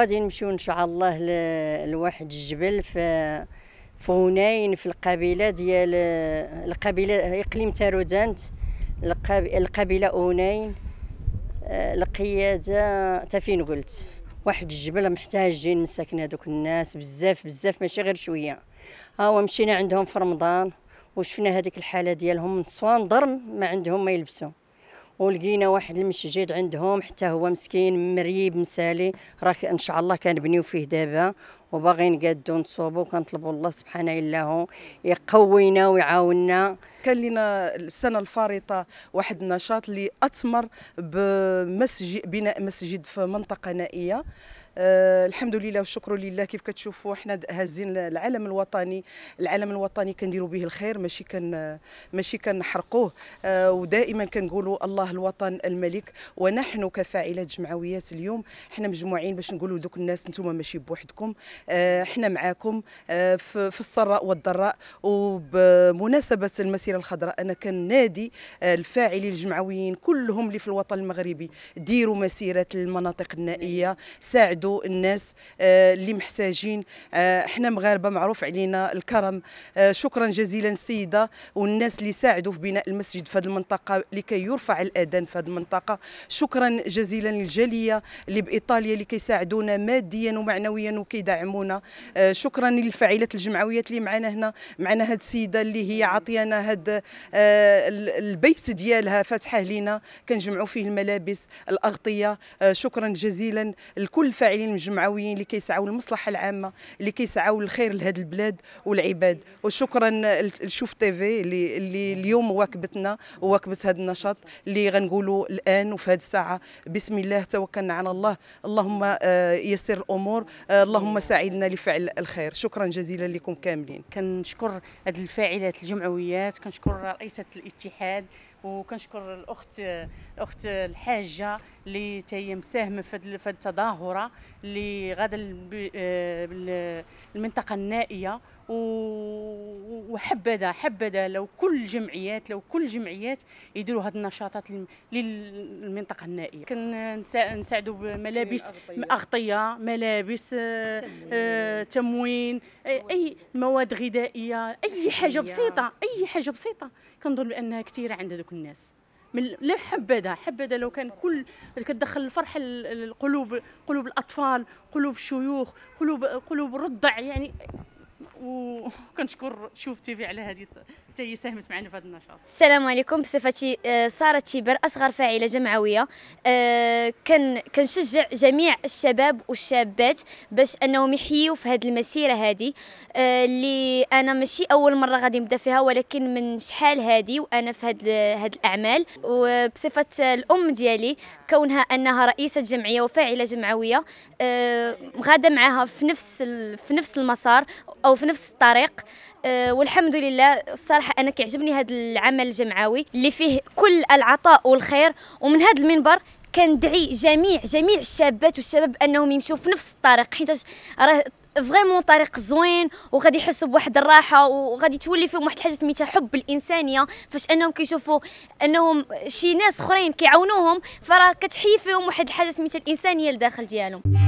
غادي نمشيو ان شاء الله لواحد الجبل في فوناين في القبيله ديال القبيله اقليم تارودانت القبيله اونين آه، القياده تا فين قلت واحد الجبل محتاجين مساكن هذوك الناس بزاف بزاف ماشي غير شويه ها هو مشينا عندهم في رمضان وشفنا هذيك الحاله ديالهم من صوان ضرم ما عندهم ما يلبسوا ولقينا واحد المسجد عندهم حتى هو مسكين مريب مسالي راه ان شاء الله كنبنيو فيه دابا وباغيين نقادو نصوبو كنطلبوا الله سبحانه الا هو يقوينا ويعاوننا كان لنا السنه الفارطه واحد النشاط اللي اثمر بمسجد بناء مسجد في منطقه نائيه أه الحمد لله والشكر لله كيف كتشوفوا حنا هازين العلم الوطني العلم الوطني كنديروا به الخير ماشي كان ماشي كنحرقوه أه ودائما كنقولوا الله الوطن الملك ونحن كفاعلات جمعويات اليوم حنا مجموعين باش نقولوا دوك الناس نتوما ماشي بوحدكم أه حنا معاكم أه في السراء والضراء وبمناسبه المسيره الخضراء انا كنادي آه، الفاعلين الجمعويين كلهم اللي في الوطن المغربي ديروا مسيره المناطق النائيه ساعدوا نساعدوا الناس آه، اللي محتاجين احنا آه، مغاربه معروف علينا الكرم آه، شكرا جزيلا السيده والناس اللي ساعدوا في بناء المسجد في هذه المنطقه لكي يرفع الاذان في هذه المنطقه شكرا جزيلا للجاليه اللي بايطاليا اللي كيساعدونا ماديا ومعنويا وكيدعمونا شكرا للفاعلات الجمعويات اللي معنا هنا معنا هاد السيده اللي هي عطيانا هاد البيت ديالها فاتحه لينا كنجمعوا فيه الملابس الاغطيه شكرا جزيلا لكل فاعل الفاعلين الجمعويين اللي كيسعوا للمصلحه العامه اللي كيسعوا للخير لهذا البلاد والعباد وشكرا لشوف تيفي اللي, اللي اليوم واكبتنا وواكبت هذا النشاط اللي غنقولوا الان وفي هذه الساعه بسم الله توكلنا على الله اللهم آه، يسر الامور آه، اللهم ساعدنا لفعل الخير شكرا جزيلا لكم كاملين كنشكر هذه الفاعلات الجمعويات كنشكر رئيسه الاتحاد وكنشكر الاخت الاخت الحاجه اللي تهي مساهمه في التظاهره اللي غادا آه، المنطقه النائيه وحبذا حبذا لو كل الجمعيات لو كل الجمعيات يديروا هذه النشاطات للمنطقه النائيه كنساعدوا بملابس اغطيه ملابس آه، آه، تموين. اي مواد غذائيه اي حاجه بسيطه اي حاجه بسيطه كنظن بانها كثيره عند ذوك الناس من لا حبذا حبذا لو كان كل كتدخل الفرح القلوب قلوب الاطفال قلوب الشيوخ قلوب قلوب الرضع يعني وكنشكر شوف في على هذه حتى هي ساهمت معنا في هذا النشاط السلام عليكم بصفتي آه، ساره تيبر اصغر فاعله جمعويه آه، كان كنشجع جميع الشباب والشابات باش انهم يحيوا في هذه المسيره هذه آه، اللي انا ماشي اول مره غادي نبدا فيها ولكن من شحال هذه وانا في هاد هاد الاعمال وبصفه الام ديالي كونها انها رئيسه جمعيه وفاعله جمعويه غاده معاها في نفس في نفس المسار او في نفس الطريق آه، والحمد لله الصراحه انا كيعجبني هذا العمل الجمعوي اللي فيه كل العطاء والخير ومن هذا المنبر كندعي جميع جميع الشابات والشباب انهم يمشوا في نفس الطريق حيت راه فريمون طريق زوين وغادي يحسوا بواحد الراحه وغادي تولي فيهم واحد الحاجه سميتها حب الانسانيه فاش انهم كيشوفوا انهم شي ناس اخرين كيعاونوهم فراه كتحيي فيهم واحد الحاجه سميتها الانسانيه لداخل ديالهم